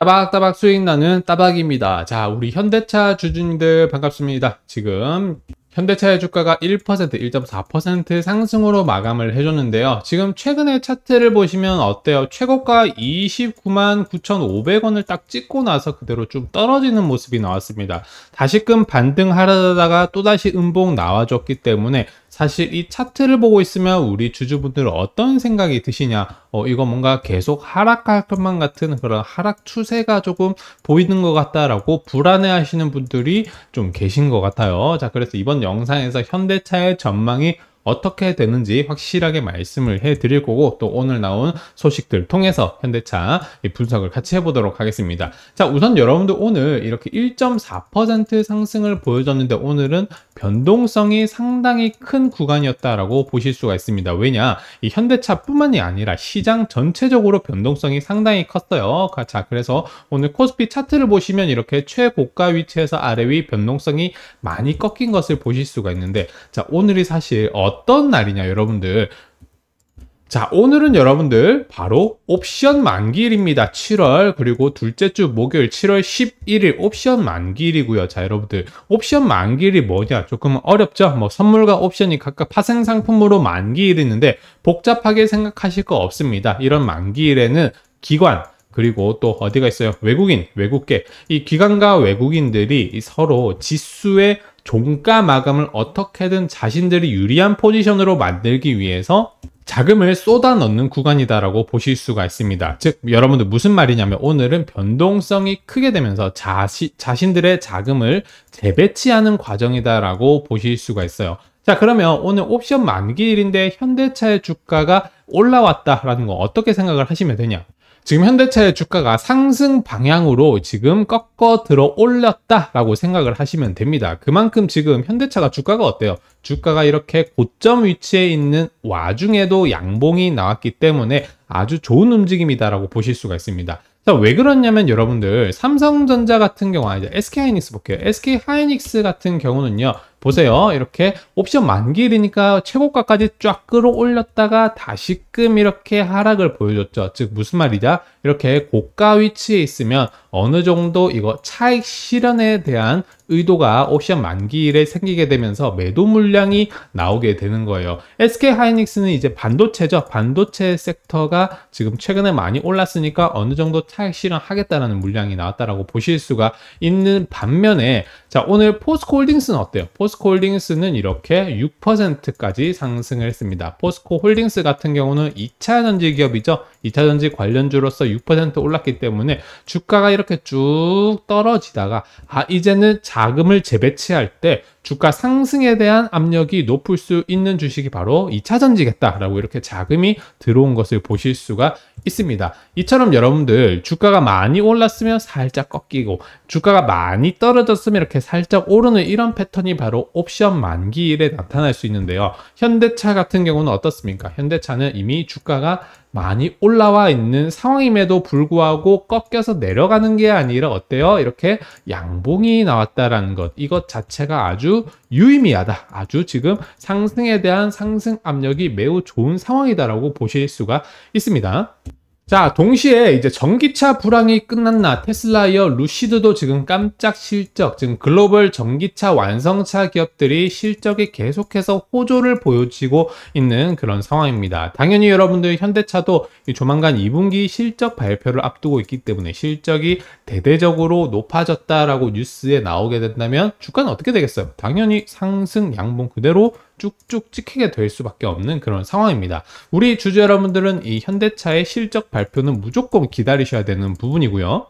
따박따박 수익나는 따박입니다. 자, 우리 현대차 주주님들 반갑습니다. 지금 현대차의 주가가 1%, 1.4% 상승으로 마감을 해줬는데요. 지금 최근에 차트를 보시면 어때요? 최고가 29만 9,500원을 딱 찍고 나서 그대로 좀 떨어지는 모습이 나왔습니다. 다시금 반등하려다가 또다시 음봉 나와줬기 때문에 사실 이 차트를 보고 있으면 우리 주주분들 어떤 생각이 드시냐 어, 이거 뭔가 계속 하락할 것만 같은 그런 하락 추세가 조금 보이는 것 같다라고 불안해 하시는 분들이 좀 계신 것 같아요 자 그래서 이번 영상에서 현대차의 전망이 어떻게 되는지 확실하게 말씀을 해 드릴 거고 또 오늘 나온 소식들 통해서 현대차 분석을 같이 해보도록 하겠습니다. 자 우선 여러분들 오늘 이렇게 1.4% 상승을 보여줬는데 오늘은 변동성이 상당히 큰 구간이었다라고 보실 수가 있습니다. 왜냐 이 현대차뿐만이 아니라 시장 전체적으로 변동성이 상당히 컸어요. 자 그래서 오늘 코스피 차트를 보시면 이렇게 최고가 위치에서 아래 위 변동성이 많이 꺾인 것을 보실 수가 있는데 자 오늘이 사실 어 어떤 날이냐 여러분들 자 오늘은 여러분들 바로 옵션 만기일입니다 7월 그리고 둘째 주 목요일 7월 11일 옵션 만기일이고요 자 여러분들 옵션 만기일이 뭐냐 조금 어렵죠 뭐 선물과 옵션이 각각 파생상품으로 만기일이 있는데 복잡하게 생각하실 거 없습니다 이런 만기일에는 기관 그리고 또 어디가 있어요 외국인 외국계 이 기관과 외국인들이 서로 지수의 종가 마감을 어떻게든 자신들이 유리한 포지션으로 만들기 위해서 자금을 쏟아 넣는 구간이다라고 보실 수가 있습니다. 즉, 여러분들 무슨 말이냐면 오늘은 변동성이 크게 되면서 자시, 자신들의 자금을 재배치하는 과정이다라고 보실 수가 있어요. 자, 그러면 오늘 옵션 만기일인데 현대차의 주가가 올라왔다라는 거 어떻게 생각을 하시면 되냐? 지금 현대차의 주가가 상승 방향으로 지금 꺾어 들어 올렸다라고 생각을 하시면 됩니다. 그만큼 지금 현대차가 주가가 어때요? 주가가 이렇게 고점 위치에 있는 와중에도 양봉이 나왔기 때문에 아주 좋은 움직임이다라고 보실 수가 있습니다. 자, 왜 그러냐면 여러분들 삼성전자 같은 경우 아니 SK 하이닉스 볼게요. SK 하이닉스 같은 경우는요. 보세요. 이렇게 옵션 만기일이니까 최고가까지 쫙 끌어올렸다가 다시금 이렇게 하락을 보여줬죠. 즉 무슨 말이냐? 이렇게 고가 위치에 있으면 어느 정도 이거 차익 실현에 대한 의도가 옵션 만기일에 생기게 되면서 매도 물량이 나오게 되는 거예요. SK 하이닉스는 이제 반도체죠. 반도체 섹터가 지금 최근에 많이 올랐으니까 어느 정도 차익 실현하겠다라는 물량이 나왔다라고 보실 수가 있는 반면에 자 오늘 포스코홀딩스는 어때요? 포스코홀딩스는 이렇게 6%까지 상승을 했습니다. 포스코홀딩스 같은 경우는 2차전지 기업이죠. 2차전지 관련주로서 6% 올랐기 때문에 주가가 이렇게 이렇게 쭉 떨어지다가 아 이제는 자금을 재배치할 때 주가 상승에 대한 압력이 높을 수 있는 주식이 바로 2차전지겠다라고 이렇게 자금이 들어온 것을 보실 수가 있습니다. 이처럼 여러분들 주가가 많이 올랐으면 살짝 꺾이고 주가가 많이 떨어졌으면 이렇게 살짝 오르는 이런 패턴이 바로 옵션 만기일에 나타날 수 있는데요. 현대차 같은 경우는 어떻습니까? 현대차는 이미 주가가 많이 올라와 있는 상황임에도 불구하고 꺾여서 내려가는 게 아니라 어때요? 이렇게 양봉이 나왔다라는 것 이것 자체가 아주 유의미하다. 아주 지금 상승에 대한 상승 압력이 매우 좋은 상황이다라고 보실 수가 있습니다. 자, 동시에 이제 전기차 불황이 끝났나 테슬라이어 루시드도 지금 깜짝 실적, 지금 글로벌 전기차 완성차 기업들이 실적이 계속해서 호조를 보여주고 있는 그런 상황입니다. 당연히 여러분들 현대차도 조만간 2분기 실적 발표를 앞두고 있기 때문에 실적이 대대적으로 높아졌다라고 뉴스에 나오게 된다면 주가는 어떻게 되겠어요? 당연히 상승 양봉 그대로 쭉쭉 찍히게 될 수밖에 없는 그런 상황입니다. 우리 주주 여러분들은 이 현대차의 실적 발표는 무조건 기다리셔야 되는 부분이고요.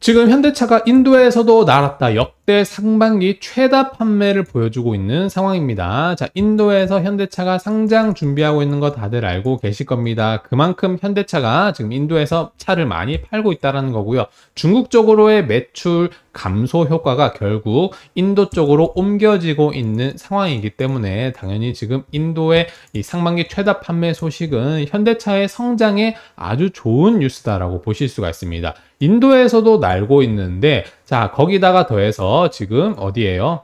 지금 현대차가 인도에서도 날았다, 역 역대 상반기 최다 판매를 보여주고 있는 상황입니다. 자, 인도에서 현대차가 상장 준비하고 있는 거 다들 알고 계실 겁니다. 그만큼 현대차가 지금 인도에서 차를 많이 팔고 있다는 거고요. 중국 쪽으로의 매출 감소 효과가 결국 인도 쪽으로 옮겨지고 있는 상황이기 때문에 당연히 지금 인도의 상반기 최다 판매 소식은 현대차의 성장에 아주 좋은 뉴스다라고 보실 수가 있습니다. 인도에서도 날고 있는데 자, 거기다가 더해서 지금 어디에요?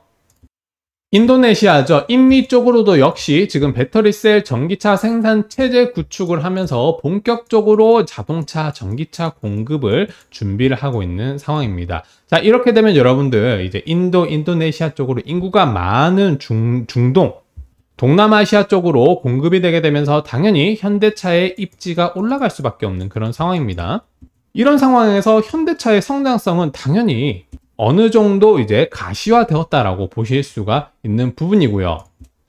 인도네시아죠. 인미 쪽으로도 역시 지금 배터리셀 전기차 생산 체제 구축을 하면서 본격적으로 자동차 전기차 공급을 준비를 하고 있는 상황입니다. 자 이렇게 되면 여러분들 이제 인도 인도네시아 쪽으로 인구가 많은 중, 중동 동남아시아 쪽으로 공급이 되게 되면서 당연히 현대차의 입지가 올라갈 수밖에 없는 그런 상황입니다. 이런 상황에서 현대차의 성장성은 당연히 어느 정도 이제 가시화되었다라고 보실 수가 있는 부분이고요.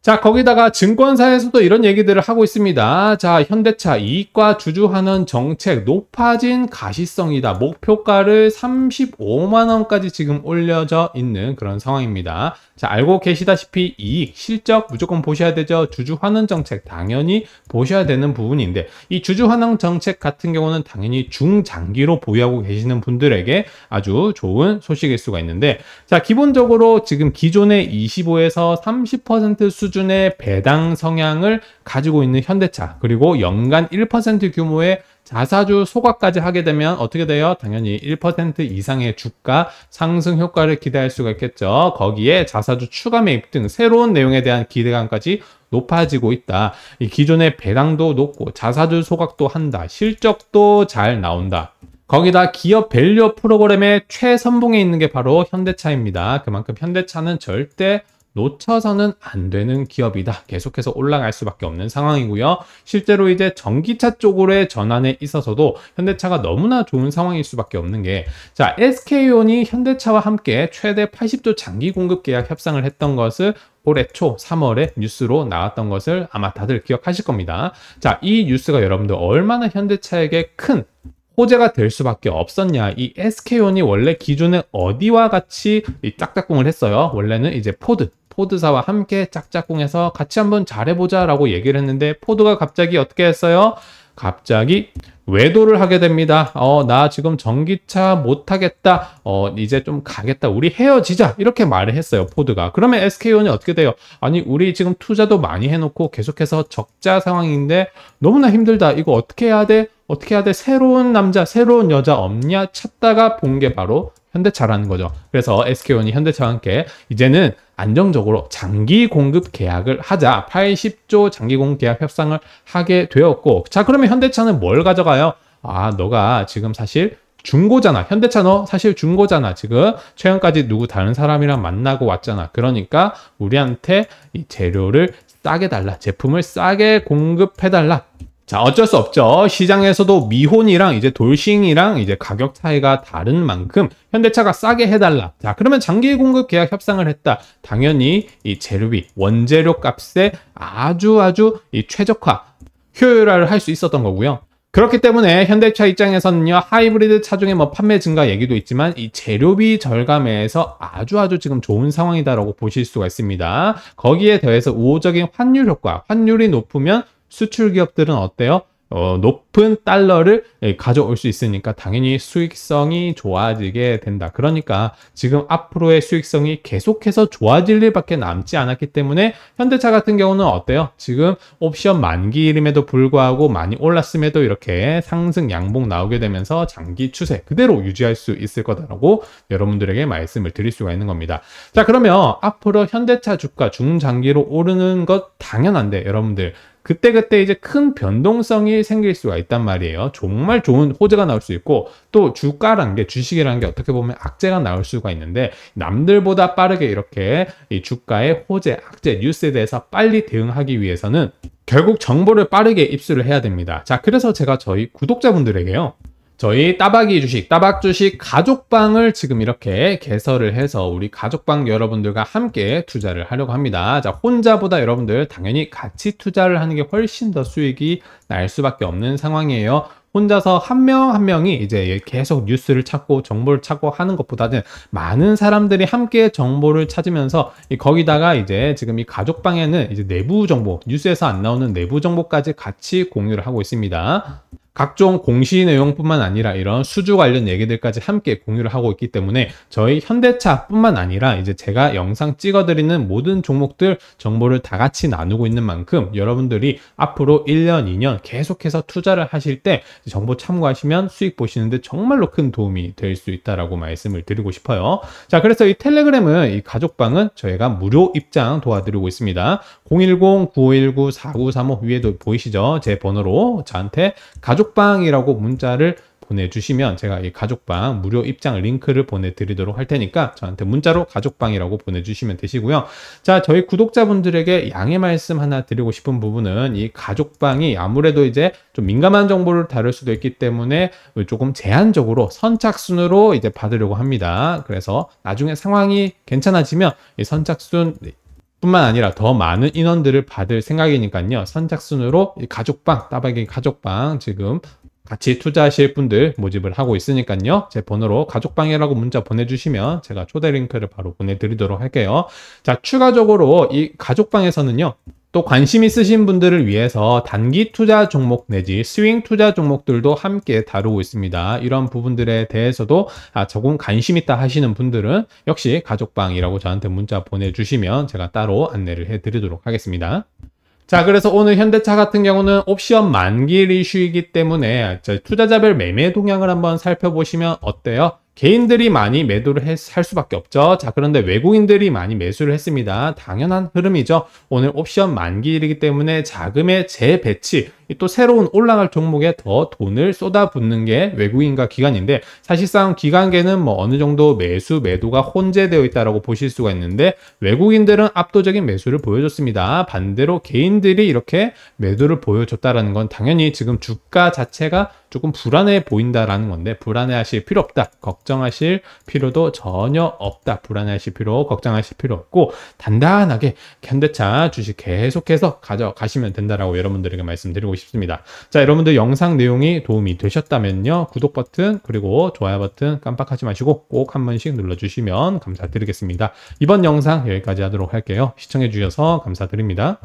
자, 거기다가 증권사에서도 이런 얘기들을 하고 있습니다. 자, 현대차 이익과 주주하는 정책 높아진 가시성이다. 목표가를 35만원까지 지금 올려져 있는 그런 상황입니다. 자, 알고 계시다시피 이익, 실적 무조건 보셔야 되죠. 주주환원 정책 당연히 보셔야 되는 부분인데 이 주주환원 정책 같은 경우는 당연히 중장기로 보유하고 계시는 분들에게 아주 좋은 소식일 수가 있는데 자, 기본적으로 지금 기존의 25에서 30% 수준 수준의 배당 성향을 가지고 있는 현대차 그리고 연간 1% 규모의 자사주 소각까지 하게 되면 어떻게 돼요? 당연히 1% 이상의 주가 상승 효과를 기대할 수가 있겠죠. 거기에 자사주 추가 매입 등 새로운 내용에 대한 기대감까지 높아지고 있다. 이 기존의 배당도 높고 자사주 소각도 한다. 실적도 잘 나온다. 거기다 기업 밸류 프로그램의 최선봉에 있는 게 바로 현대차입니다. 그만큼 현대차는 절대 놓쳐서는 안 되는 기업이다. 계속해서 올라갈 수밖에 없는 상황이고요. 실제로 이제 전기차 쪽으로의 전환에 있어서도 현대차가 너무나 좋은 상황일 수밖에 없는 게 자, SK온이 현대차와 함께 최대 80조 장기 공급 계약 협상을 했던 것을 올해 초 3월에 뉴스로 나왔던 것을 아마 다들 기억하실 겁니다. 자, 이 뉴스가 여러분들 얼마나 현대차에게 큰 호재가 될 수밖에 없었냐. 이 SK온이 원래 기존에 어디와 같이 짝짝꿍을 했어요. 원래는 이제 포드, 포드사와 함께 짝짝꿍해서 같이 한번 잘해보자 라고 얘기를 했는데 포드가 갑자기 어떻게 했어요? 갑자기 외도를 하게 됩니다. 어, 나 지금 전기차 못하겠다 어, 이제 좀 가겠다. 우리 헤어지자. 이렇게 말을 했어요. 포드가. 그러면 SK온이 어떻게 돼요? 아니, 우리 지금 투자도 많이 해놓고 계속해서 적자 상황인데 너무나 힘들다. 이거 어떻게 해야 돼? 어떻게 해야 돼? 새로운 남자, 새로운 여자 없냐? 찾다가 본 게 바로 현대차라는 거죠. 그래서 SK온이 현대차와 함께 이제는 안정적으로 장기 공급 계약을 하자 80조 장기 공급 계약 협상을 하게 되었고 자 그러면 현대차는 뭘 가져가요? 아 너가 지금 사실 중고잖아. 현대차 너 사실 중고잖아. 지금 최근까지 누구 다른 사람이랑 만나고 왔잖아. 그러니까 우리한테 이 재료를 싸게 달라. 제품을 싸게 공급해달라. 자, 어쩔 수 없죠. 시장에서도 미혼이랑 이제 돌싱이랑 이제 가격 차이가 다른 만큼 현대차가 싸게 해달라. 자, 그러면 장기 공급 계약 협상을 했다. 당연히 이 재료비, 원재료 값에 아주 아주 이 최적화, 효율화를 할 수 있었던 거고요. 그렇기 때문에 현대차 입장에서는요 하이브리드 차종의 뭐 판매 증가 얘기도 있지만 이 재료비 절감에서 아주 아주 지금 좋은 상황이다라고 보실 수가 있습니다 거기에 더해서 우호적인 환율 효과 환율이 높으면 수출 기업들은 어때요? 어, 높은 달러를 예, 가져올 수 있으니까 당연히 수익성이 좋아지게 된다. 그러니까 지금 앞으로의 수익성이 계속해서 좋아질 일밖에 남지 않았기 때문에 현대차 같은 경우는 어때요? 지금 옵션 만기일임에도 불구하고 많이 올랐음에도 이렇게 상승 양봉 나오게 되면서 장기 추세 그대로 유지할 수 있을 거다라고 여러분들에게 말씀을 드릴 수가 있는 겁니다. 자 그러면 앞으로 현대차 주가 중장기로 오르는 것 당연한데 여러분들 그때그때 이제 큰 변동성이 생길 수가 있단 말이에요. 정말 좋은 호재가 나올 수 있고 또 주가란 게주식이란게 어떻게 보면 악재가 나올 수가 있는데 남들보다 빠르게 이렇게 이 주가의 호재, 악재, 뉴스에 대해서 빨리 대응하기 위해서는 결국 정보를 빠르게 입수를 해야 됩니다. 자, 그래서 제가 저희 구독자분들에게요. 저희 따박이 주식, 따박 주식 가족방을 지금 이렇게 개설을 해서 우리 가족방 여러분들과 함께 투자를 하려고 합니다. 자, 혼자보다 여러분들 당연히 같이 투자를 하는 게 훨씬 더 수익이 날 수밖에 없는 상황이에요. 혼자서 한 명한 한 명이 이제 계속 뉴스를 찾고 정보를 찾고 하는 것보다는 많은 사람들이 함께 정보를 찾으면서 거기다가 이제 지금 이 가족방에는 이제 내부 정보, 뉴스에서 안 나오는 내부 정보까지 같이 공유를 하고 있습니다. 각종 공시 내용뿐만 아니라 이런 수주 관련 얘기들까지 함께 공유를 하고 있기 때문에 저희 현대차뿐만 아니라 이제 제가 영상 찍어드리는 모든 종목들 정보를 다 같이 나누고 있는 만큼 여러분들이 앞으로 1년, 2년 계속해서 투자를 하실 때 정보 참고하시면 수익 보시는데 정말로 큰 도움이 될 수 있다라고 말씀을 드리고 싶어요. 자, 그래서 이 텔레그램은 이 가족방은 저희가 무료 입장 도와드리고 있습니다. 010-9519-4935 위에도 보이시죠? 제 번호로 저한테 가족 가족방이라고 문자를 보내주시면 제가 이 가족방 무료 입장 링크를 보내드리도록 할 테니까 저한테 문자로 가족방이라고 보내주시면 되시고요. 자, 저희 구독자분들에게 양해 말씀 하나 드리고 싶은 부분은 이 가족방이 아무래도 이제 좀 민감한 정보를 다룰 수도 있기 때문에 조금 제한적으로 선착순으로 이제 받으려고 합니다. 그래서 나중에 상황이 괜찮아지면 이 선착순 뿐만 아니라 더 많은 인원들을 받을 생각이니까요. 선착순으로 가족방, 따박이 가족방 지금 같이 투자하실 분들 모집을 하고 있으니까요. 제 번호로 가족방이라고 문자 보내주시면 제가 초대 링크를 바로 보내드리도록 할게요. 자, 추가적으로 이 가족방에서는요. 또 관심 있으신 분들을 위해서 단기 투자 종목 내지 스윙 투자 종목들도 함께 다루고 있습니다. 이런 부분들에 대해서도 아, 조금 관심 있다 하시는 분들은 역시 가족방이라고 저한테 문자 보내주시면 제가 따로 안내를 해드리도록 하겠습니다. 자 그래서 오늘 현대차 같은 경우는 옵션 만기 일이슈이기 때문에 투자자별 매매 동향을 한번 살펴보시면 어때요? 개인들이 많이 매도를 했, 할 수밖에 없죠. 자, 그런데 외국인들이 많이 매수를 했습니다. 당연한 흐름이죠. 오늘 옵션 만기일이기 때문에 자금의 재배치, 또 새로운 올라갈 종목에 더 돈을 쏟아붓는 게 외국인과 기관인데 사실상 기관계는 뭐 어느 정도 매수 매도가 혼재되어 있다고 보실 수가 있는데 외국인들은 압도적인 매수를 보여줬습니다. 반대로 개인들이 이렇게 매도를 보여줬다라는 건 당연히 지금 주가 자체가 조금 불안해 보인다라는 건데 불안해하실 필요 없다. 걱정하실 필요도 전혀 없다. 불안해하실 필요, 걱정하실 필요 없고 단단하게 현대차 주식 계속해서 가져가시면 된다라고 여러분들에게 말씀드리고 싶습니다. 자, 여러분들 영상 내용이 도움이 되셨다면요. 구독 버튼 그리고 좋아요 버튼 깜빡하지 마시고 꼭 한 번씩 눌러주시면 감사드리겠습니다. 이번 영상 여기까지 하도록 할게요. 시청해주셔서 감사드립니다.